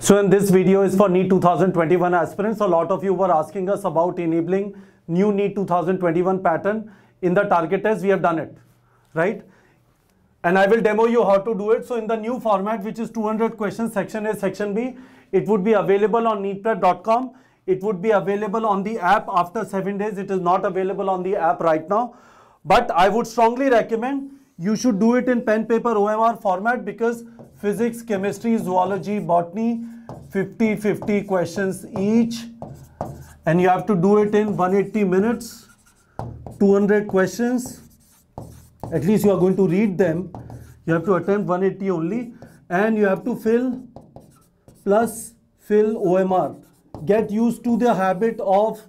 So in this video is for NEET 2021 aspirants. A lot of you were asking us about enabling new NEET 2021 pattern in the target test. We have done it, right? And I will demo you how to do it. So in the new format, which is 200 questions, section A, section B, it would be available on neetprep.com. It would be available on the app after seven days. It is not available on the app right now. But I would strongly recommend you should do it in pen paper OMR format because physics, chemistry, zoology, botany, 50-50 questions each and you have to do it in 180 minutes, 200 questions. At least you are going to read them. You have to attempt 180 only and you have to fill plus fill OMR. Get used to the habit of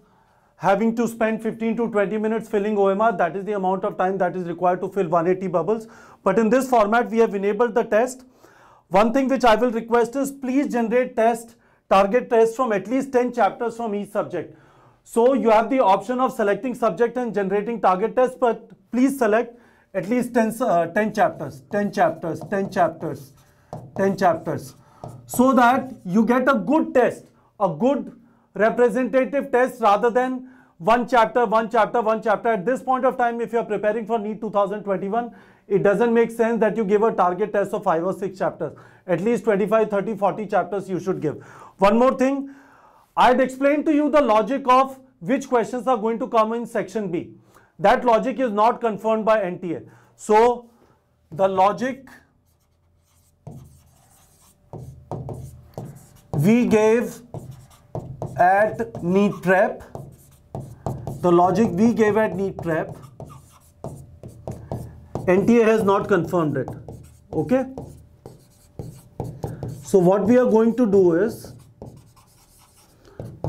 having to spend 15 to 20 minutes filling OMR, that is the amount of time that is required to fill 180 bubbles. But in this format, we have enabled the test. One thing which I will request is please generate test, target test from at least 10 chapters from each subject. So you have the option of selecting subject and generating target test, but please select at least 10, uh, 10 chapters, 10 chapters, 10 chapters, 10 chapters, so that you get a good test, a good representative test rather than one chapter, one chapter, one chapter. At this point of time, if you are preparing for NEET 2021, it doesn't make sense that you give a target test of 5 or 6 chapters. At least 25, 30, 40 chapters you should give. One more thing, I had explained to you the logic of which questions are going to come in section B. That logic is not confirmed by NTA. So, the logic we gave at NEET prep the logic we gave at neat prep NTA has not confirmed it okay so what we are going to do is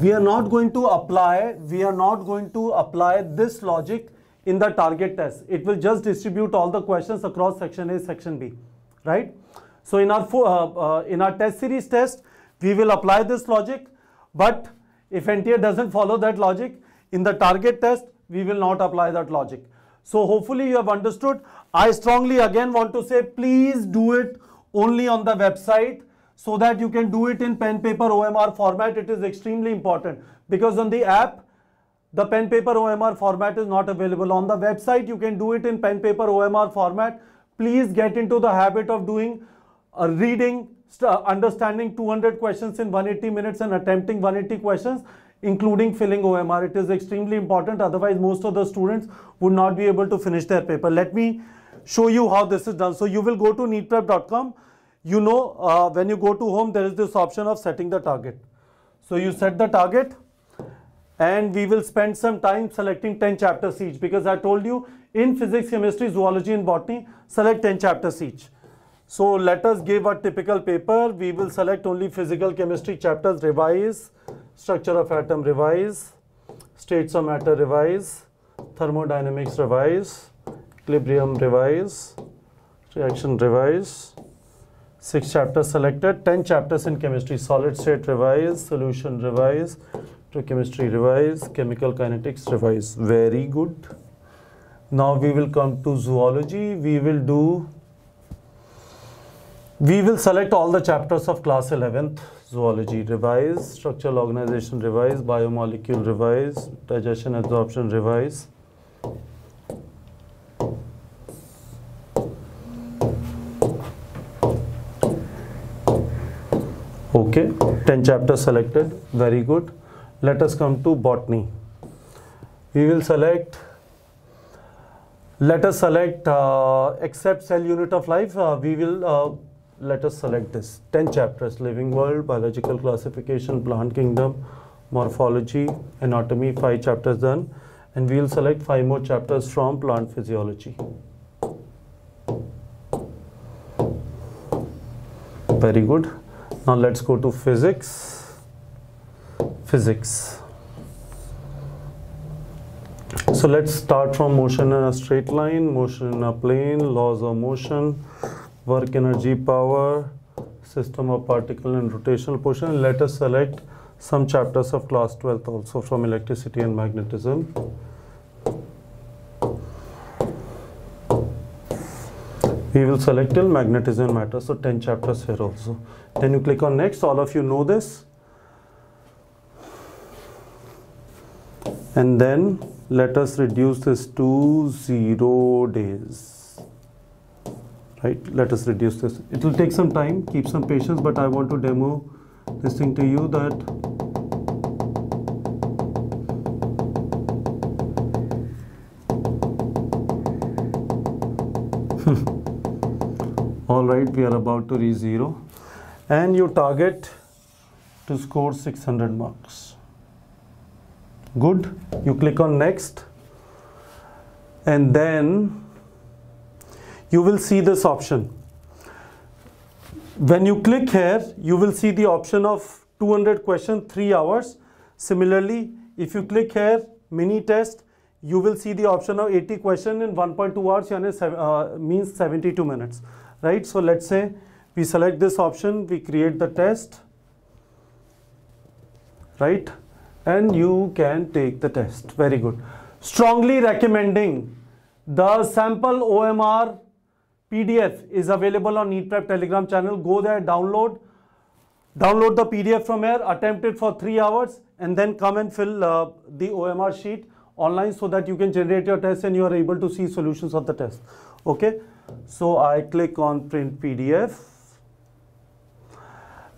we are not going to apply we are not going to apply this logic in the target test it will just distribute all the questions across section A section B right so in our uh, uh, in our test series test we will apply this logic but if NTA doesn't follow that logic in the target test, we will not apply that logic. So hopefully you have understood. I strongly again want to say, please do it only on the website so that you can do it in pen paper OMR format. It is extremely important because on the app, the pen paper OMR format is not available. On the website, you can do it in pen paper OMR format. Please get into the habit of doing a reading, understanding 200 questions in 180 minutes and attempting 180 questions including filling OMR. It is extremely important. Otherwise, most of the students would not be able to finish their paper. Let me show you how this is done. So you will go to neatprep.com. You know, uh, when you go to home, there is this option of setting the target. So you set the target and we will spend some time selecting 10 chapters each because I told you in physics, chemistry, zoology and botany, select 10 chapters each. So let us give a typical paper. We will select only physical chemistry chapters, revise, structure of atom revise, states of matter revise, thermodynamics revise, equilibrium revise, reaction revise, 6 chapters selected, 10 chapters in chemistry, solid state revise, solution revise, to chemistry revise, chemical kinetics revise. Very good. Now we will come to zoology. We will do we will select all the chapters of class 11th, zoology revise, structural organization revise, biomolecule revise, digestion absorption revise. Okay, 10 chapters selected, very good. Let us come to botany. We will select let us select uh, except cell unit of life uh, we will uh, let us select this 10 chapters living world biological classification plant kingdom morphology anatomy five chapters done and we'll select five more chapters from plant physiology very good now let's go to physics physics so let's start from motion in a straight line motion in a plane laws of motion work energy power system of particle and rotational portion let us select some chapters of class 12th also from electricity and magnetism we will select till magnetism matter so 10 chapters here also then you click on next all of you know this and then let us reduce this to 0 days right let us reduce this it will take some time keep some patience but i want to demo this thing to you that all right we are about to reach zero and you target to score 600 marks good you click on next and then you will see this option. When you click here, you will see the option of 200 question 3 hours. Similarly, if you click here mini test, you will see the option of 80 question in 1.2 hours uh, means 72 minutes, right? So let's say we select this option, we create the test, right? And you can take the test. Very good. Strongly recommending the sample OMR PDF is available on NeatPrep Telegram channel. Go there, download, download the PDF from here, attempt it for three hours, and then come and fill uh, the OMR sheet online so that you can generate your test and you are able to see solutions of the test. Okay, so I click on print PDF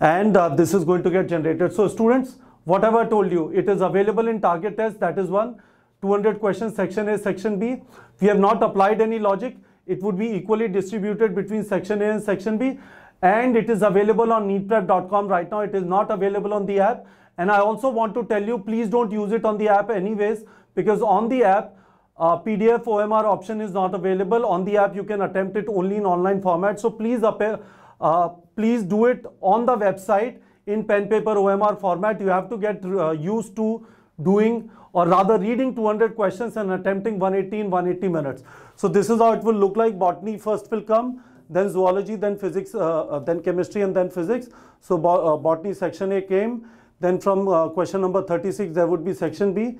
and uh, this is going to get generated. So students, whatever I told you, it is available in target test. That is one 200 questions section A, section B. We have not applied any logic it would be equally distributed between section A and section B and it is available on neatprep.com right now it is not available on the app and I also want to tell you please don't use it on the app anyways because on the app uh, PDF OMR option is not available on the app you can attempt it only in online format so please appear, uh, uh, please do it on the website in pen paper OMR format you have to get uh, used to doing or rather reading 200 questions and attempting 118, 180 minutes. So this is how it will look like. Botany first will come, then zoology, then physics, uh, uh, then chemistry and then physics. So bo uh, botany section A came. Then from uh, question number 36, there would be section B.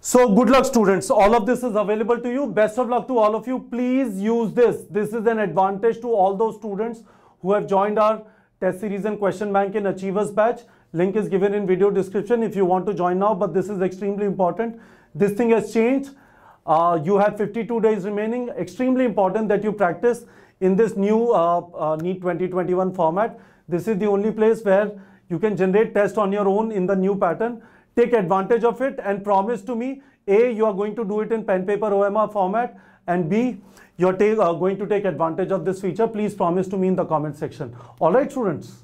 So good luck students. All of this is available to you. Best of luck to all of you. Please use this. This is an advantage to all those students who have joined our test series and question bank in Achievers batch. Link is given in video description if you want to join now, but this is extremely important. This thing has changed. Uh, you have 52 days remaining. Extremely important that you practice in this new uh, uh, NEET 2021 format. This is the only place where you can generate test on your own in the new pattern. Take advantage of it and promise to me, A, you are going to do it in pen paper OMR format and B, you're uh, going to take advantage of this feature, please promise to me in the comment section. All right, students.